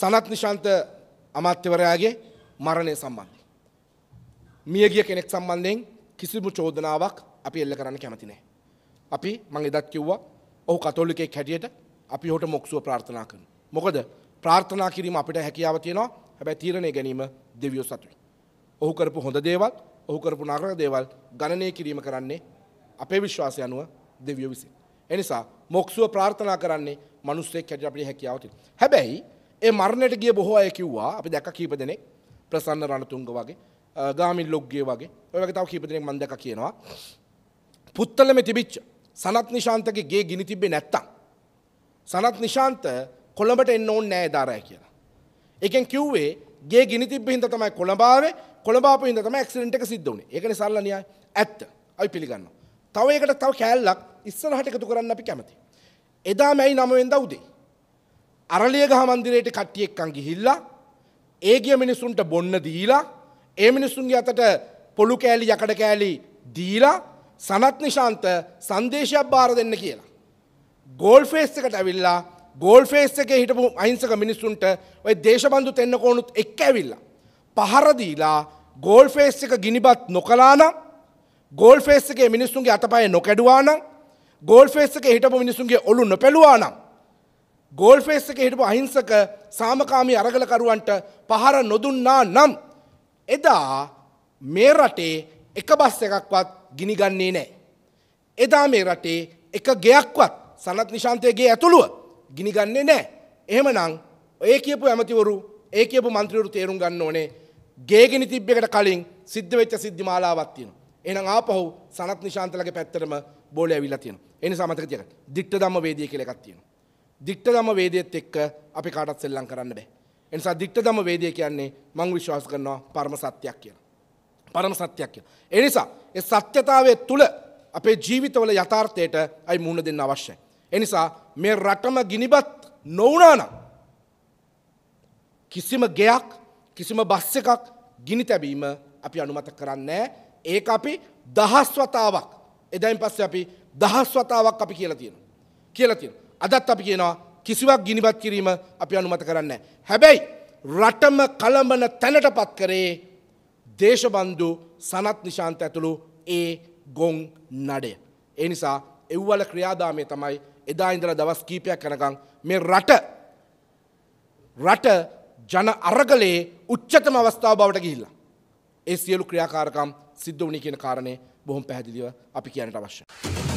සනත් නිශාන්ත අමාත්‍යවරයාගේ මරණය සම්බන්ධයෙන්. මියගිය කෙනෙක් සම්බන්ධයෙන් කිසිම චෝදනාවක් අපි එල්ල කරන්න කැමති නෑ. අපි මං එදත් කිව්වා ඔහු කතෝලිකෙක් හැටියට අපි හොට මොක්සුව ප්‍රාර්ථනා කරන. මොකද ප්‍රාර්ථනා කිරීම අපිට හැකියාව තියෙනවා හැබැයි තීරණය ගැනීම දෙවියෝ සතුයි. ඔහු කරපු හොඳ දේවල් ඔහු කරපු නගර දේවල් ගණනය කිරීම කරන්නේ අපේ විශ්වාසය අනුව දෙවියෝ විසින්. එනිසා මොක්සුව ප්‍රාර්ථනා කරන්නේ මනුස්සෙක් හැටියට අපිට හැකියාව තියෙනවා. හැබැයි ඒ මරණයට ගිය බොහෝ අය කිව්වා අපි දැක කීප දෙනෙක් ප්‍රසන්න රණතුංග වගේ ගාමින් ලොග්ගේ වගේ ඔය වගේ තව කීප දෙනෙක් මම දැක කියනවා පුත්තලමේ තිබිච්ච සනත් නිශාන්තගේ ගේ ගිනි තිබ්බේ නැත්තම් සනත් නිශාන්ත කොළඹට එන්න ඕනේ නෑ දාරය කියලා. එකෙන් කිව්වේ ගේ ගිනි තිබ්බ හින්දා තමයි කොළඹ ආවේ කොළඹ ආපු හින්දා තමයි ඇක්සිඩන්ට් එක සිද්ධ වුනේ. ඒකනේ සරල න්‍යාය. ඇත්ත. අපි පිළිගන්නවා. තව එකට තව කෑල්ලක් ඉස්සරහට එකතු කරන්න අපි කැමතියි. එදා මැයි 9 වෙනිදා උදේ අරලියගහ මන්දිරයට කට්ටියෙක්කන් ගිහිල්ලා ඒගිය මිනිසුන්ට බොන්න දීලා ඒ මිනිස්සුන්ගේ අතට පොළු කෑලි යකඩ කෑලි දීලා සනත් නිශාන්ත සංදේශයක් බාර දෙන්න කියලා. ගෝල් ෆේස් එකට ඇවිල්ලා ගෝල් ෆේස් එක හිටපු අහිංසක මිනිස්සුන්ට ඔය දේශබන්දු තෙන්න කෝනුත් එක්ක ඇවිල්ලා. පහරදීලා ගෝල් ෆේස් එක ගිනිබත් නොකලානම් ගෝල් ෆේස් එකේ මිනිස්සුන්ගේ අතපය නොකැඩුවානම් ගෝල් ෆේස් එකේ හිටපු මිනිස්සුන්ගේ ඔලු නොපැළුවානම් ගෝල් ෆේස් එක හිටපු අහිංසක සාමකාමී අරගලකරුවන්ට පහර නොදුන්නා නම් එදා මේ රටේ එක බස් එකක්වත් ගිනිගන්නේ නෑ. එදා මේ රටේ එක ගෙයක්වත් සනත් නිශාන්තයගේ ඇතුළුව ගිනිගන්නේ නෑ. එහෙමනම් ඒ කියපු ඇමතිවරු ඒ කියපු මන්ත්‍රවරු තේරුම් ගන්න ඕනේ ගේගෙන තිබ්බකට කලින් සිද්ධ වෙච්ච සිද්ධි මාලාවක් තියෙනවා. එහෙනම් ආපහු සනත් නිශාන්තලගේ පැත්තටම බෝලේ ඇවිල්ලා තියෙනවා. ඒ නිසා මතක තියාගන්න. දික්ට ධම්ම වේදිය කියලා එකක් තියෙනවා. දික්ටගම වේදයත් එක්ක අපි කාටත් සෙල්ලම් කරන්න බෑ. එනිසා දික්ටගම වේදය කියන්නේ මං විශ්වාස කරනවා පරම සත්‍යයක් කියලා. පරම සත්‍යයක් කියලා. ඒ නිසා ඒ සත්‍යතාවය තුල අපේ ජීවිතවල යථාර්ථයට අයි මුහුණ දෙන්න අවශ්‍යයි. ඒ නිසා මේ රටම ගිනිබත් නොවුණා නම් කිසිම ගෙයක් කිසිම බස් එකක් ගිනි තැබීම අපි අනුමත කරන්නේ ඒක අපි දහස් වතාවක් එදයින් පස්සේ අපි දහස් වතාවක් අපි කියලා තියෙනවා. කියලා තියෙනවා. අදත් අපි කියනවා කිසිවක් ගිනිපත් කිරීම අපි අනුමත කරන්න. හැබැයි රටම කළඹන තැනට පත් කරේ දේශබන්දු සනත් නිශාන්ත ඇතුළු ඒ ගොන් නඩය. ඒ නිසා එව්වල ක්‍රියාදාමය තමයි එදා ඉඳලා දවස් කීපයක් යනකම් මේ රට රට ජන අරගලයේ උච්චතම අවස්ථාව බවට ගිහිල්ලා. ඒ සියලු ක්‍රියාකාරකම් සිද්ධ වුණේ කියන කාරණේ බොහොම පැහැදිලිව අපි කියන්නට අවශ්‍යයි.